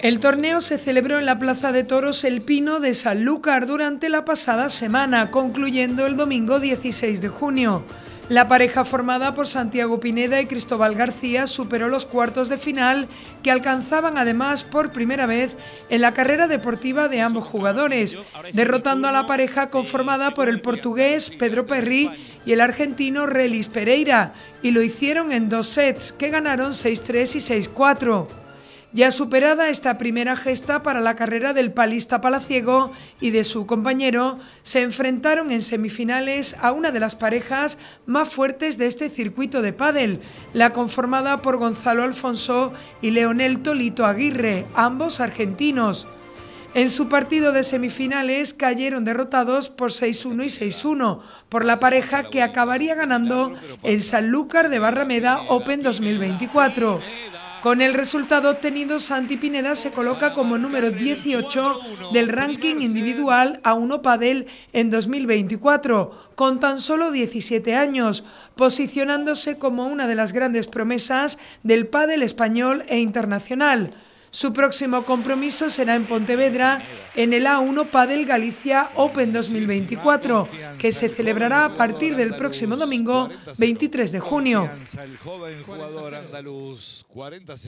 El torneo se celebró en la Plaza de Toros El Pino de Sanlúcar durante la pasada semana, concluyendo el domingo 16 de junio. La pareja formada por Santiago Pineda y Cristóbal García superó los cuartos de final que alcanzaban además por primera vez en la carrera deportiva de ambos jugadores, derrotando a la pareja conformada por el portugués Pedro Perry y el argentino Relis Pereira, y lo hicieron en dos sets que ganaron 6-3 y 6-4. Ya superada esta primera gesta para la carrera del palista palaciego y de su compañero, se enfrentaron en semifinales a una de las parejas más fuertes de este circuito de pádel, la conformada por Gonzalo Alfonso y Leonel Tolito Aguirre, ambos argentinos. En su partido de semifinales cayeron derrotados por 6-1 y 6-1 por la pareja que acabaría ganando el Sanlúcar de Barrameda Open 2024. Con el resultado obtenido, Santi Pineda se coloca como número 18 del ranking individual a uno padel en 2024, con tan solo 17 años, posicionándose como una de las grandes promesas del padel español e internacional. Su próximo compromiso será en Pontevedra, en el A1 Padel Galicia Open 2024, que se celebrará a partir del próximo domingo 23 de junio.